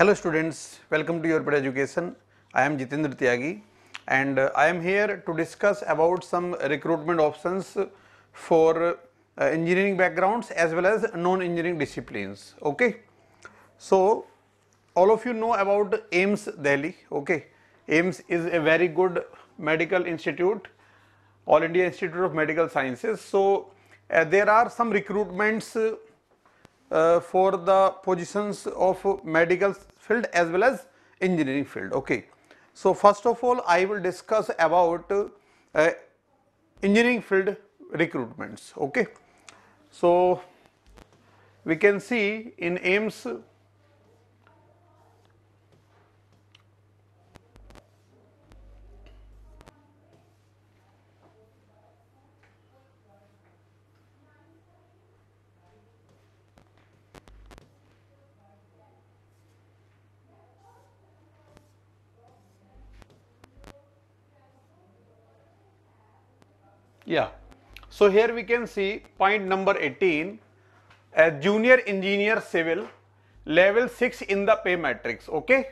Hello students, welcome to your Pet Education. I am Jitendra Tyagi and uh, I am here to discuss about some recruitment options for uh, engineering backgrounds as well as non-engineering disciplines. Okay. So all of you know about AIMS Delhi. Okay. AIMS is a very good medical institute, All India Institute of Medical Sciences. So uh, there are some recruitments uh, for the positions of medical field as well as engineering field. Okay. So, first of all I will discuss about uh, engineering field recruitments. Okay. So, we can see in AIMS Yeah. So here we can see point number 18 a junior engineer civil level 6 in the pay matrix okay.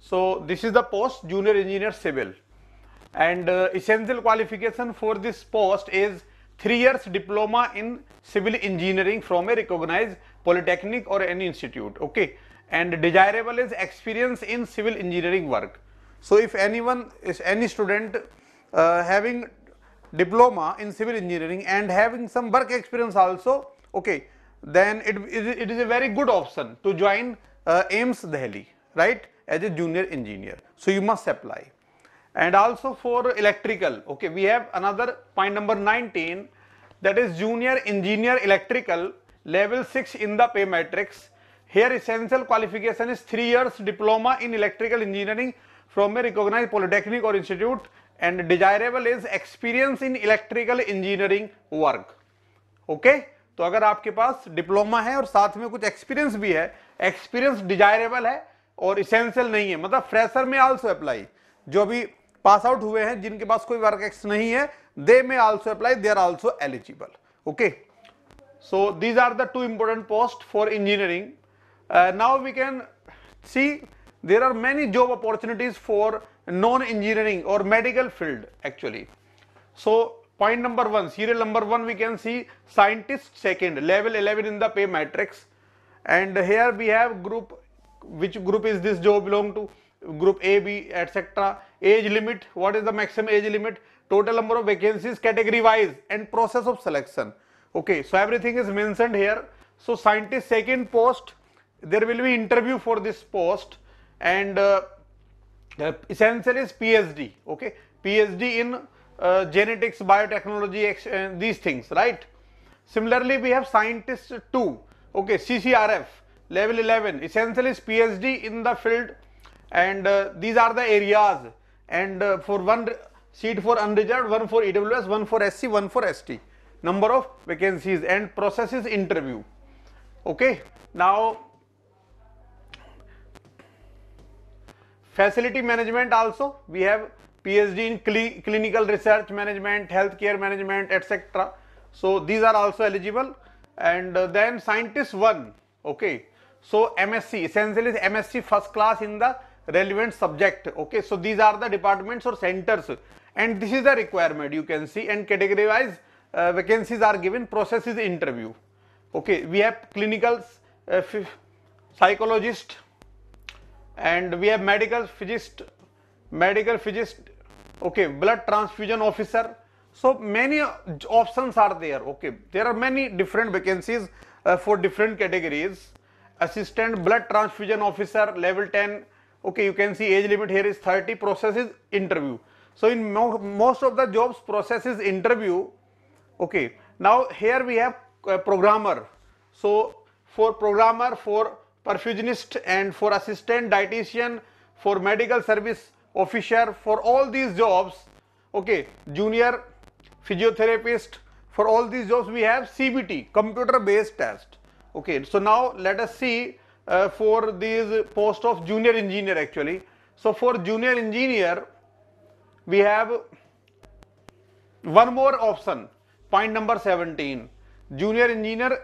So this is the post junior engineer civil and uh, essential qualification for this post is 3 years diploma in civil engineering from a recognized polytechnic or any institute okay and desirable is experience in civil engineering work. So if anyone is any student uh, having diploma in civil engineering and having some work experience also, okay, then it, it is a very good option to join uh, AIMS Delhi, right, as a junior engineer. So you must apply. And also for electrical, okay, we have another point number 19 that is junior engineer electrical level 6 in the pay matrix. Here essential qualification is 3 years diploma in electrical engineering from a recognized polytechnic or institute and desirable is experience in electrical engineering work okay तो अगर आपके पास diploma है और साथ में कुछ experience भी है एक्सपीरियंस डिजायरेबल है और इसेंशियल नहीं है मतलब फ्रेशर में आल्सो अप्लाई जो अभी पास आउट हुए हैं जिनके पास कोई वर्क एक्स नहीं है they may also apply they are also eligible okay so these are the two important post for engineering now we can see there are many job opportunities for non-engineering or medical field actually. So point number 1 serial number 1 we can see scientist second level 11 in the pay matrix and here we have group which group is this job belong to group A, B etc. Age limit what is the maximum age limit total number of vacancies category wise and process of selection. Okay so everything is mentioned here. So scientist second post there will be interview for this post and uh, uh, essential is PhD, okay, PhD in uh, genetics, biotechnology, uh, these things, right. Similarly, we have scientists too, okay, CCRF, level 11, essential is PhD in the field and uh, these are the areas and uh, for one seat for unreserved, one for EWS, one for SC, one for ST, number of vacancies and process is interview, okay. Now, Facility management also, we have PhD in cl clinical research management, healthcare management, etc. So these are also eligible. And uh, then scientist one, okay. So MSc, essentially MSc first class in the relevant subject, okay. So these are the departments or centers. And this is the requirement you can see and category wise uh, vacancies are given, process is interview. Okay, we have clinicals, uh, psychologist, and we have medical physicist, medical physicist, okay, blood transfusion officer. So many options are there, okay. There are many different vacancies uh, for different categories. Assistant blood transfusion officer level 10, okay, you can see age limit here is 30, process is interview. So in mo most of the jobs process is interview, okay. Now here we have uh, programmer. So for programmer, for perfusionist and for assistant dietitian, for medical service officer, for all these jobs, okay, junior physiotherapist, for all these jobs we have CBT, computer based test. Okay, so now let us see uh, for these post of junior engineer actually. So for junior engineer, we have one more option, point number 17. Junior engineer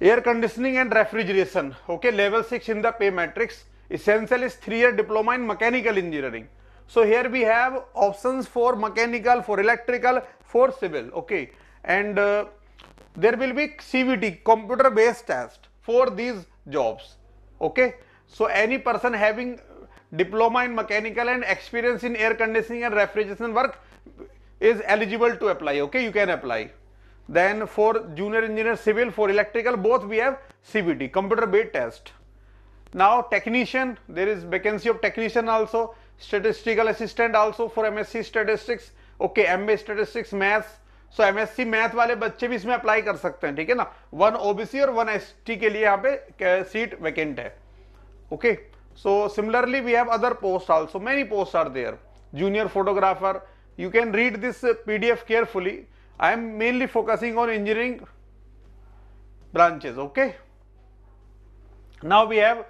Air conditioning and refrigeration. Okay, level 6 in the pay matrix. Essential is 3 year diploma in mechanical engineering. So here we have options for mechanical, for electrical, for civil. Okay, and uh, there will be CVT, computer based test for these jobs. Okay, so any person having diploma in mechanical and experience in air conditioning and refrigeration work is eligible to apply. Okay, you can apply. Then for junior engineer civil, for electrical, both we have CBT, computer based test. Now technician, there is vacancy of technician also, statistical assistant also for MSc statistics, okay, mba statistics, maths. so msc math wale bacche bhi isme apply kar sakte hain theek hai na one obc one one st ke liye yahan pe seat vacant hai okay so similarly we have other posts also many posts are there junior photographer you can read this pdf carefully I am mainly focusing on engineering branches okay now we have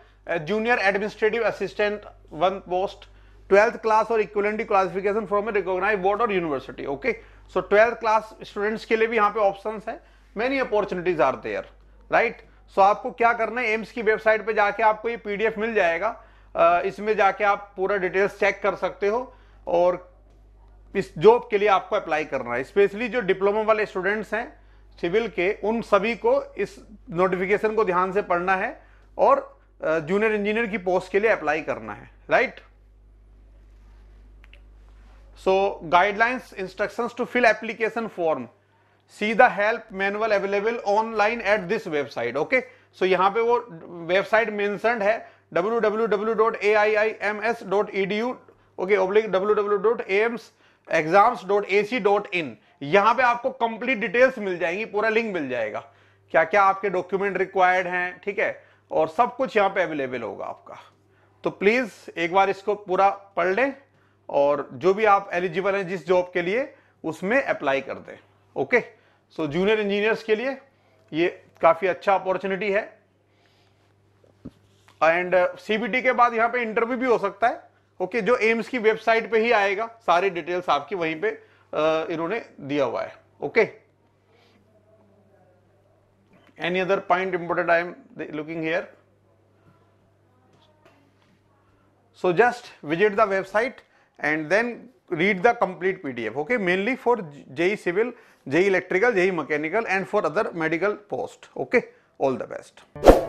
junior administrative assistant one post twelfth class or equivalent classification from a recognise board or university okay so twelfth class students के लिए भी यहां पे option है many opportunities are there right so आपको क्या करना है एम्स की वेबसाइट पे जाके आपको ये पीडीएफ मिल जाएगा इसमें जाके आप पूरा डिटेल्स चेक कर सकते हो और इस जॉब के लिए आपको अप्लाई करना है स्पेशली जो डिप्लोमा वाले स्टूडेंट्स हैं सिविल के उन सभी को इस नोटिफिकेशन को ध्यान से पढ़ना है और जूनियर इंजीनियर की पोस्ट के लिए अप्लाई करना है right so guidelines instructions to fill application form see the help manual available online at this website okay so यहां पे वो वेबसाइट मेंशन है W W W dot A I I M S dot E D U okay W W dot A AIIMS exams dot A C dot in यहां पर आपको complete details मिल जाएंगी पूरा link मिल जाएगा क्या क्या आपके डॉक्यूमेंट रिक्वायर्ड हैं ठीक है और सब कुछ यहां पे अवेलेबल होगा आपका तो प्लीज़ एक बार इसको पूरा पढ़ लें और जो भी आप एलिजिबल हैं जिस जॉब के लिए उसमें अप्लाई कर दें ओके सो जूनियर इंजीनियर्स के लिए ये काफ़ी अच्छा अपॉर्चुनिटी है एंड सीबीटी uh, के बाद यहाँ पे इंटरव्यू भी हो सकता है ओके जो एम्स की वेबसाइट पे ही आएगा सारे डिटेल्स आपकी वहीं पे इन्होंने दिया हुआ है okay any other point important I am looking here so just visit the website and then read the complete PDF okay mainly for JE civil JE electrical JE mechanical and for other medical post okay all the best